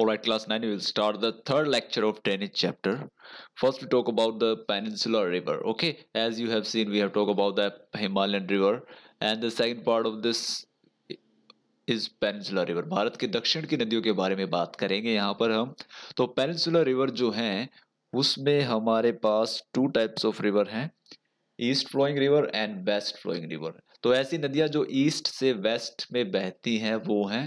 All right, class 9, we will start the third lecture of drainage chapter. First, we talk about the Peninsular River. Okay, as you have seen, we have talked about the Himalayan River. And the second part of this is Peninsular River. Bharat के दक्षिण की नदियों के बारे में बात करेंगे यहाँ पर हम तो Peninsular River जो हैं उसमें हमारे पास two types of river हैं East flowing river and West flowing river. तो ऐसी नदियाँ जो east से west में बहती हैं वो हैं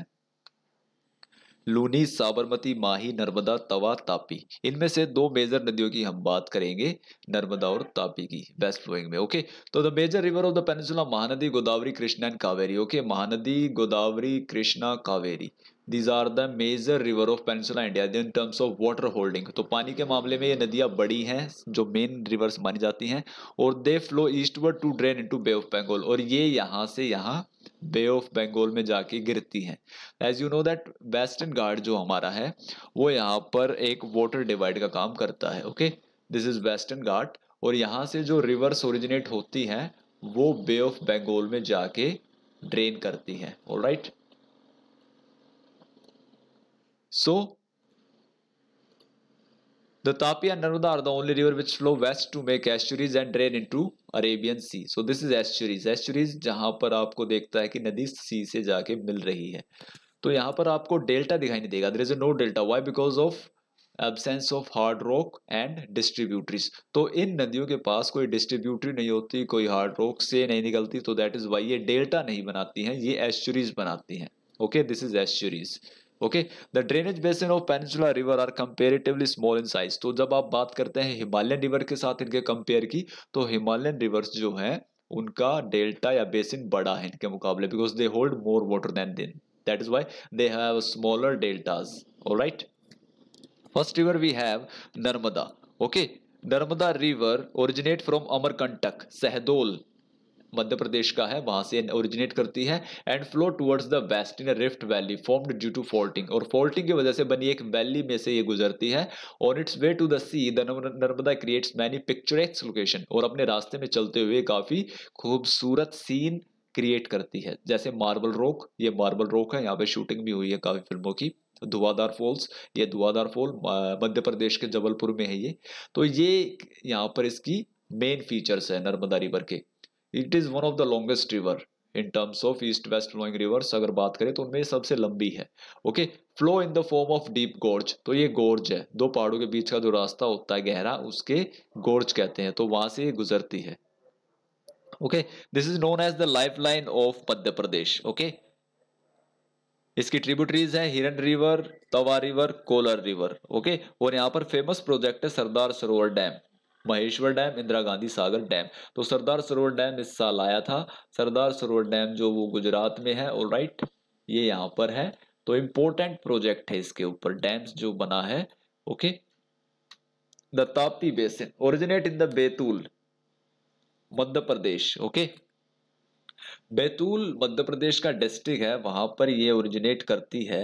लूनी साबरमती माही नर्मदा तवा तापी इनमें से दो मेजर नदियों की हम बात करेंगे नर्मदा और तापी की वेस्ट फ्लोइंग में ओके तो the major river of the peninsula Mahanadi Godavari Krishna and Kaveri okay Mahanadi Godavari Krishna Kaveri these are the major river of peninsula India in terms of water holding तो पानी के मामले में ये नदियाँ बड़ी हैं जो मेन रिवर्स मानी जाती हैं और they flow eastward to drain into bay of Bengal और ये यहाँ से यहाँ बे ऑफ बंगाल में जाके गिरती हैं as you know that Western गार्ड जो हमारा है वो यहाँ पर एक वाटर डिवाइड का काम करता है okay this is Western Ghat और यहाँ से जो रिवर्स ओरिजिनेट होती हैं वो बे ऑफ बंगाल में जाके ड्रेन करती हैं all right so The Tapi and Narmada are the only river which flow west to make estuaries and drain into Arabian Sea. So this is estuaries. Estuaries जहाँ पर आपको देखता है कि नदी सी से जाके मिल रही है तो यहाँ पर आपको डेल्टा दिखाई नहीं देगा there is no delta why because of absence of hard rock and distributaries तो इन नदियों के पास कोई डिस्ट्रीब्यूटरी नहीं होती कोई हार्ड रॉक से नहीं निकलती तो दैट इज वाई ये डेल्टा नहीं बनाती हैं ये एस्चुरीज बनाती हैं okay this is estuaries okay the drainage basin of peninsula river are comparatively small in size तो जब आप बात करते हैं हिमालयन रिवर के साथ इनके कंपेयर की तो हिमालयन रिवर्स जो है उनका डेल्टा या बेसिन बड़ा है इनके मुकाबले because they hold more water than दिन that is why they have smaller deltas right first river we have Narmada okay Narmada river originate from Amarkantak Shahdol Madhya Pradesh का है वहाँ से ओरिजिनेट करती है and flow towards the west in rift valley formed due to faulting और faulting की वजह से बनी एक वैली में से ये गुजरती है और its way to the sea the Narmada creates many picturesque location और अपने रास्ते में चलते हुए काफ़ी खूबसूरत सीन क्रिएट करती है जैसे मार्बल रॉक ये मार्बल रॉक है यहाँ पे शूटिंग भी हुई है काफ़ी फिल्मों की धुआदार फॉल्स ये धुआदार फॉल मध्य प्रदेश के जबलपुर में है ये तो ये यहाँ पर इसकी मेन फीचर्स है नर्मदा रिवर के it is one of the longest river in terms of east west flowing rivers अगर बात करें तो उनमें सबसे लंबी है okay flow in the form of deep gorge तो ये गोर्ज है दो पहाड़ों के बीच का जो रास्ता होता है गहरा उसके गोर्ज कहते हैं तो वहां से ये गुजरती है okay this is known as the life line of Madhya Pradesh okay इसकी ट्रिब्यूटरीज है Hiran river Tawa river Kolar river okay और यहाँ पर फेमस प्रोजेक्ट है Sardar Sarovar dam Maheshwar dam Indira Gandhi Sagar dam तो सरदार सरोवर डैम इस साल आया था सरदार सरोवर डैम जो वो गुजरात में है और राइट ये यहाँ पर है तो इम्पोर्टेंट प्रोजेक्ट है इसके ऊपर डैम्स जो बना है okay the Tapti basin originate in the Betul Madhya Pradesh okay Betul Madhya Pradesh का डिस्ट्रिक्ट है वहां पर ये ओरिजिनेट करती है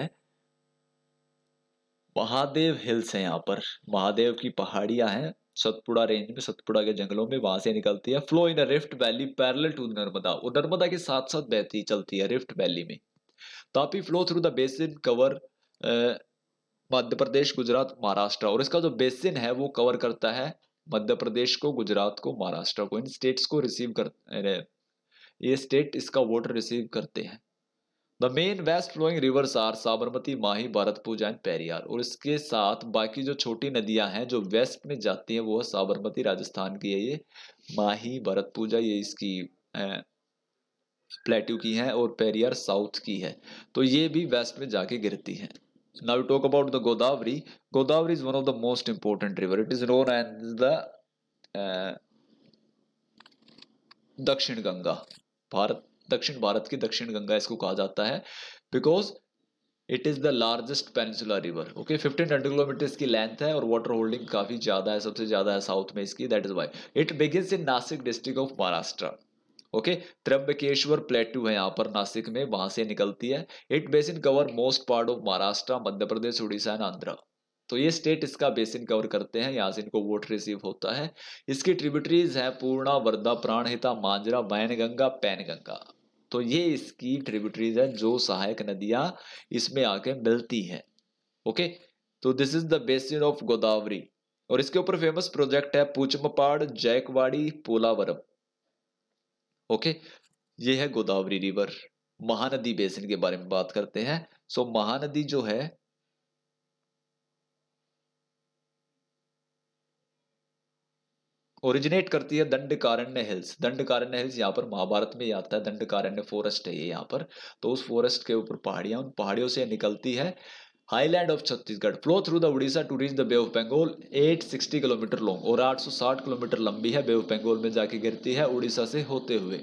महादेव हिल्स है यहाँ पर महादेव की पहाड़ियां हैं सतपुड़ा रेंज में सतपुड़ा के जंगलों में वहां से निकलती है flow in rift valley parallel to Narmada और नर्मदा के साथ साथ बहती चलती है रिफ्ट वैली में Tapi flow through the basin cover Madhya Pradesh Gujarat Maharashtra और इसका जो बेसिन है वो कवर करता है मध्य प्रदेश को गुजरात को महाराष्ट्र को इन स्टेट्स को रिसीव कर ये स्टेट इसका वाटर रिसीव करते हैं the main west flowing rivers are Sabarmati Mahi Bharathapuzha and Periyar और इसके साथ बाकी जो छोटी नदियां हैं जो वेस्ट में जाती हैं वो है साबरमती राजस्थान की है ये माही भरतपूजा ये इसकी प्लेट्यू की है और पेरियार साउथ की है तो ये भी वेस्ट में जाके गिरती है now talk about the Godavari Godavari is one of the most important river it is known known the Dakshin Ganga Bharat दक्षिण भारत की दक्षिण गंगा इसको कहा जाता है because it is the largest peninsula river okay fifteen hundred kilometre की लेंथ है और वाटर होल्डिंग काफ़ी ज़्यादा है सबसे ज़्यादा है साउथ में इसकी that is why it begins in Nashik district of Maharashtra okay Trimbakeshwar plateau है यहाँ पर नासिक में वहां से निकलती है it basin cover most part of Maharashtra Madhya Pradesh Orissa and Andhra तो ये स्टेट इसका बेसिन कवर करते हैं यहाँ से इनको वोट रिसीव होता है इसकी ट्रिब्यूटरीज है पूर्णा वर्धा प्राणहिता मांजरा बैनगंगा पैनगंगा तो ये इसकी ट्रिब्यूटरीज है जो सहायक नदियां इसमें आके मिलती हैं ओके तो this is the basin of Godavari और इसके ऊपर फेमस प्रोजेक्ट है पूचमपाड़ जैकवाड़ी पोलावरम ओके ये है गोदावरी रिवर महानदी बेसिन के बारे में बात करते हैं सो महानदी जो है ओरिजिनेट करती है दंडकारण्य हिल्स कारण्य हिल्स यहाँ पर महाभारत में आता है दंडकारण्य फॉरेस्ट है ये यहाँ पर तो उस फॉरेस्ट के ऊपर पहाड़ियाँ उन पहाड़ियों से निकलती है highland of Chhattisgarh flow through the Orissa to reach the bay of Bengal 860 kilometre long और 860 किलोमीटर लंबी है बे ऑफ बंगाल में जाके गिरती है उड़ीसा से होते हुए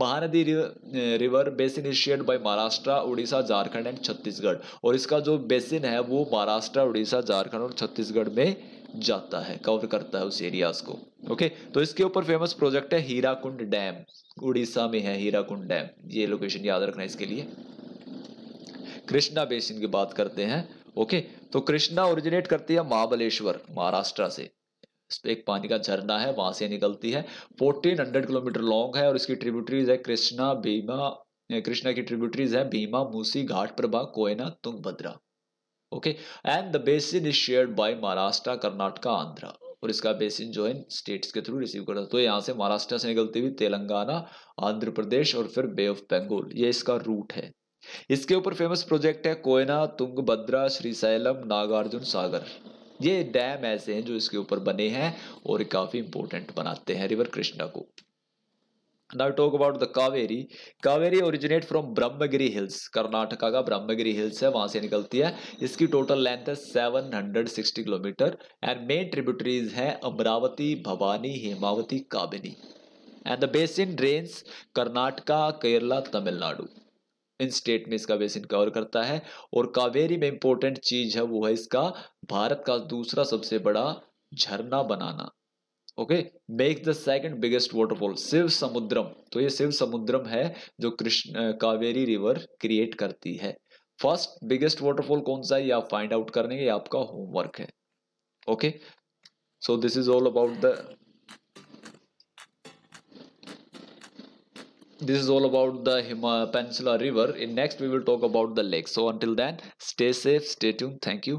Mahanadi river basin initiate by Maharashtra Orissa Jharkhand and Chhattisgarh और इसका जो बेसिन है वो महाराष्ट्र उड़ीसा झारखंड और छत्तीसगढ़ में जाता है कवर करता है उस एरियाज को ओके तो इसके ऊपर फेमस प्रोजेक्ट है हीराकुंड डैम उड़ीसा में है हीराकुंड डैम ये लोकेशन याद रखना है इसके लिए कृष्णा बेसिन की बात करते हैं ओके तो कृष्णा ओरिजिनेट करती है महाबलेश्वर महाराष्ट्र से एक पानी का झरना है वहां से निकलती है 1400 किलोमीटर लॉन्ग है और इसकी ट्रिब्यूटरीज है कृष्णा भीमा कृष्णा की ट्रिब्यूटरीज है Bhima Musi Ghataprabha Koyna Tungabhadra okay and the basin is shared by Maharashtra karnataka Andhra और इसका बेसिन जो है स्टेट्स के थ्रू रिसीव करता है तो यहाँ से महाराष्ट्र से निकलती हुई तेलंगाना आंध्र प्रदेश और फिर बे ऑफ बेंगोल ये इसका रूट है इसके ऊपर फेमस प्रोजेक्ट है कोयना तुंग भद्रा श्रीशैलम नागार्जुन सागर ये डैम ऐसे हैं जो इसके ऊपर बने हैं और काफ़ी इंपोर्टेंट बनाते हैं रिवर कृष्णा को Now talk about the Kaveri. Kaveri originate from Brahmagiri Hills. Karnataka का ब्रह्मगिरी हिल्स है wahan से निकलती है इसकी टोटल लेंथ है 760 kilometre and main tributaries amravati Amravati Bhavani Hemavati and and the basin karnataka Karnataka Kerala Tamil Nadu इन स्टेट में इसका बेसिन कवर करता है और कावेरी में इंपॉर्टेंट चीज है वो है इसका भारत का दूसरा सबसे बड़ा झरना बनाना okay make the second biggest waterfall Shivasamudram तो ये शिव समुद्रम है जो कृष्ण कावेरी रिवर क्रिएट करती है फर्स्ट बिगेस्ट वॉटरफॉल कौन सा है ये आप फाइंड आउट करने ये आपका होमवर्क है okay so this is all about the this is all about the Hima Peninsula River. In next, we will talk about the lake. So until then, stay safe, stay tuned. Thank you.